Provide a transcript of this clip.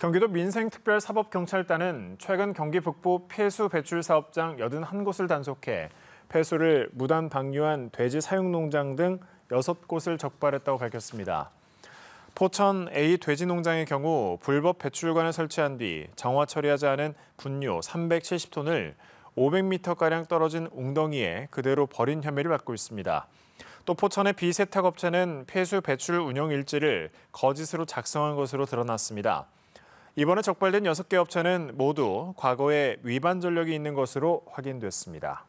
경기도 민생특별사법경찰단은 최근 경기 북부 폐수 배출 사업장 81곳을 단속해 폐수를 무단 방류한 돼지 사육농장 등 6곳을 적발했다고 밝혔습니다. 포천 A 돼지농장의 경우 불법 배출관을 설치한 뒤 정화 처리하지 않은 분뇨 370톤을 500m가량 떨어진 웅덩이에 그대로 버린 혐의를 받고 있습니다. 또 포천의 비세탁업체는 폐수 배출 운영 일지를 거짓으로 작성한 것으로 드러났습니다. 이번에 적발된 6개 업체는 모두 과거에 위반 전력이 있는 것으로 확인됐습니다.